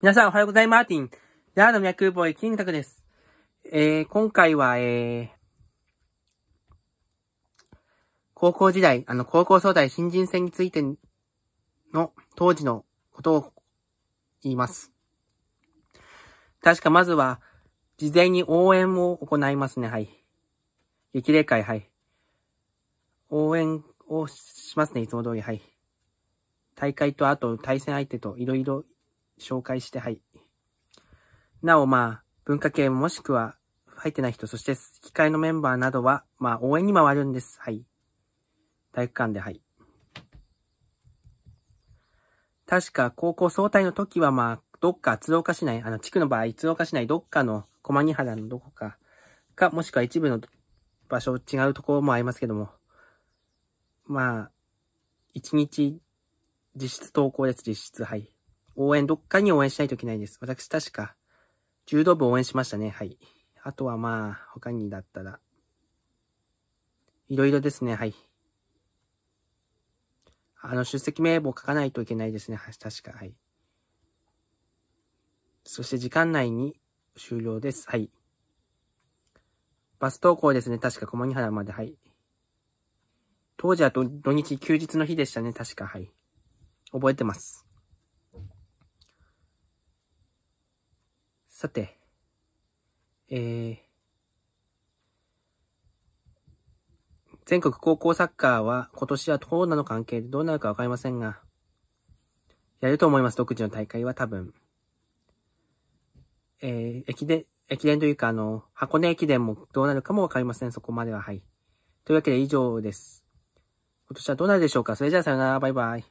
皆さんおはようございます。マーティン。ラーの脈ボーイ、キングタクです。えー、今回は、えー、高校時代、あの、高校総体新人戦についての当時のことを言います。確かまずは、事前に応援を行いますね、はい。激励会、はい。応援をしますね、いつも通り、はい。大会と、あと対戦相手と、いろいろ紹介して、はい。なお、まあ、文化系もしくは入ってない人、そして、機械のメンバーなどは、まあ、応援に回るんです。はい。体育館で、はい。確か、高校総体の時は、まあ、どっか鶴岡市内、あの、地区の場合、鶴岡市内どっかの駒二原のどこか、か、もしくは一部の場所、違うところもありますけども、まあ、一日、実質投稿です、実質、はい。応援、どっかに応援しないといけないです。私確か、柔道部応援しましたね。はい。あとはまあ、他にだったら、いろいろですね。はい。あの、出席名簿書かないといけないですね。はい、確か。はい。そして時間内に終了です。はい。バス登校ですね。確か、小森原まで。はい。当時は土日休日の日でしたね。確か。はい。覚えてます。さて、えー、全国高校サッカーは今年はコロナの関係でどうなるかわかりませんが、やると思います、独自の大会は多分。えー、駅伝、駅伝というか、あの、箱根駅伝もどうなるかもわかりません、そこまでは、はい。というわけで以上です。今年はどうなるでしょうかそれじゃあさよなら、バイバイ。